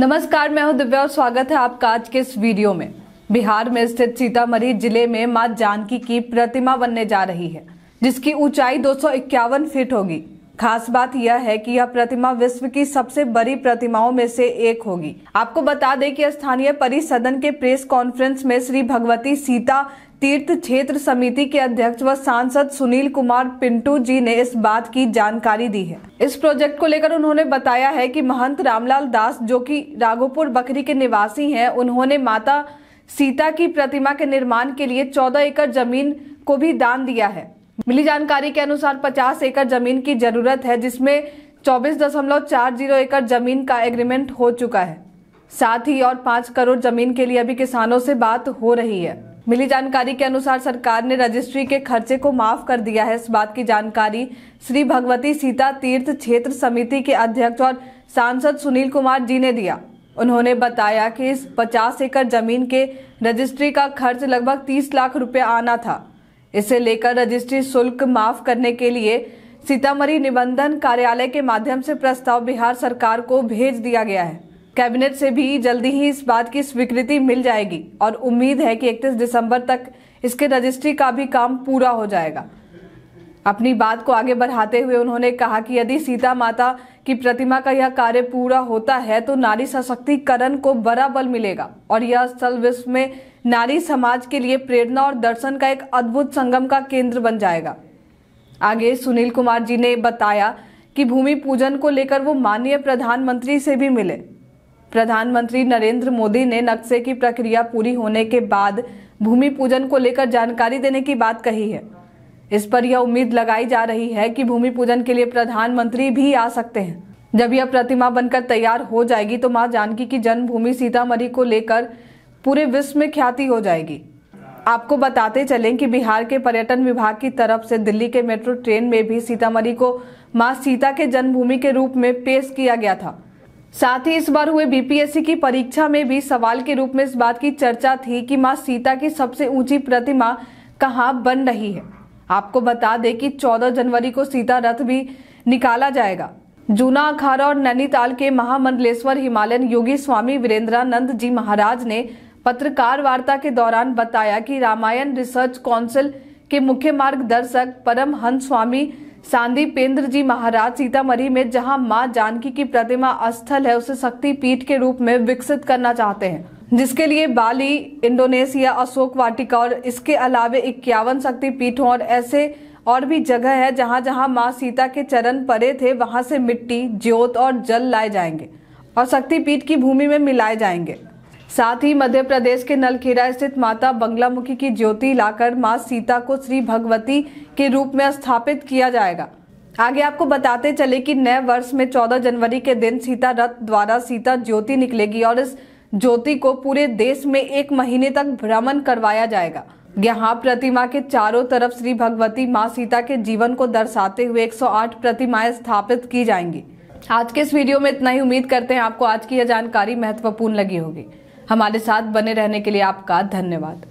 नमस्कार मैं हूं दिव्या और स्वागत है आपका आज के इस वीडियो में बिहार में स्थित सीतामढ़ी जिले में मां जानकी की प्रतिमा बनने जा रही है जिसकी ऊंचाई दो फीट होगी खास बात यह है कि यह प्रतिमा विश्व की सबसे बड़ी प्रतिमाओं में से एक होगी आपको बता दें कि स्थानीय परिसदन के प्रेस कॉन्फ्रेंस में श्री भगवती सीता तीर्थ क्षेत्र समिति के अध्यक्ष व सांसद सुनील कुमार पिंटू जी ने इस बात की जानकारी दी है इस प्रोजेक्ट को लेकर उन्होंने बताया है कि महंत रामलाल दास जो कि राघोपुर बकरी के निवासी हैं उन्होंने माता सीता की प्रतिमा के निर्माण के लिए 14 एकड़ जमीन को भी दान दिया है मिली जानकारी के अनुसार पचास एकड़ जमीन की जरूरत है जिसमें चौबीस एकड़ जमीन का एग्रीमेंट हो चुका है साथ ही और पाँच करोड़ जमीन के लिए अभी किसानों से बात हो रही है मिली जानकारी के अनुसार सरकार ने रजिस्ट्री के खर्चे को माफ कर दिया है इस बात की जानकारी श्री भगवती सीता तीर्थ क्षेत्र समिति के अध्यक्ष और सांसद सुनील कुमार जी ने दिया उन्होंने बताया कि इस 50 एकड़ जमीन के रजिस्ट्री का खर्च लगभग 30 लाख रुपए आना था इसे लेकर रजिस्ट्री शुल्क माफ करने के लिए सीतामढ़ी निबंधन कार्यालय के माध्यम से प्रस्ताव बिहार सरकार को भेज दिया गया है कैबिनेट से भी जल्दी ही इस बात की स्वीकृति मिल जाएगी और उम्मीद है कि 31 दिसंबर तक इसके रजिस्ट्री का भी काम पूरा हो जाएगा अपनी बात को आगे बढ़ाते हुए उन्होंने कहा कि यदि सीता माता की प्रतिमा का यह कार्य पूरा होता है तो नारी सशक्तिकरण को बड़ा बल मिलेगा और यह स्थल विश्व में नारी समाज के लिए प्रेरणा और दर्शन का एक अद्भुत संगम का केंद्र बन जाएगा आगे सुनील कुमार जी ने बताया कि भूमि पूजन को लेकर वो माननीय प्रधानमंत्री से भी मिले प्रधानमंत्री नरेंद्र मोदी ने नक्शे की प्रक्रिया पूरी होने के बाद भूमि पूजन को लेकर जानकारी देने की बात कही है इस पर यह उम्मीद लगाई जा रही है कि भूमि पूजन के लिए प्रधानमंत्री भी आ सकते हैं जब यह प्रतिमा बनकर तैयार हो जाएगी तो मां जानकी की जन्मभूमि सीतामढ़ी को लेकर पूरे विश्व में ख्याति हो जाएगी आपको बताते चलें कि बिहार के पर्यटन विभाग की तरफ से दिल्ली के मेट्रो ट्रेन में भी सीतामढ़ी को मां सीता के जन्मभूमि के रूप में पेश किया गया था साथ ही इस बार हुए बीपीएससी की परीक्षा में भी सवाल के रूप में इस बात की चर्चा थी कि मां सीता की सबसे ऊंची प्रतिमा कहां बन रही है आपको बता दें कि 14 जनवरी को सीता रथ भी निकाला जाएगा जूना अखाड़ा और नैनीताल के महामंडलेश्वर हिमालयन योगी स्वामी वीरेंद्रानंद जी महाराज ने पत्रकार वार्ता के दौरान बताया कि रामायण रिसर्च काउंसिल के मुख्य मार्गदर्शक परमहंस स्वामी सांदीपेंद्र जी महाराज सीतामढ़ी में जहां मां जानकी की प्रतिमा स्थल है उसे शक्ति पीठ के रूप में विकसित करना चाहते हैं जिसके लिए बाली इंडोनेशिया अशोक वाटिका और इसके अलावे इक्यावन शक्ति पीठों और ऐसे और भी जगह है जहां जहां मां सीता के चरण पड़े थे वहां से मिट्टी ज्योत और जल लाए जाएंगे और शक्तिपीठ की भूमि में मिलाए जाएंगे साथ ही मध्य प्रदेश के नलखेड़ा स्थित माता बंगलामुखी की ज्योति लाकर माँ सीता को श्री भगवती के रूप में स्थापित किया जाएगा आगे आपको बताते चले कि नए वर्ष में 14 जनवरी के दिन सीता रथ द्वारा सीता ज्योति निकलेगी और इस ज्योति को पूरे देश में एक महीने तक भ्रमण करवाया जाएगा यहाँ प्रतिमा के चारों तरफ श्री भगवती माँ सीता के जीवन को दर्शाते हुए एक प्रतिमाएं स्थापित की जाएंगी आज के इस वीडियो में इतना ही उम्मीद करते हैं आपको आज की यह जानकारी महत्वपूर्ण लगी होगी हमारे साथ बने रहने के लिए आपका धन्यवाद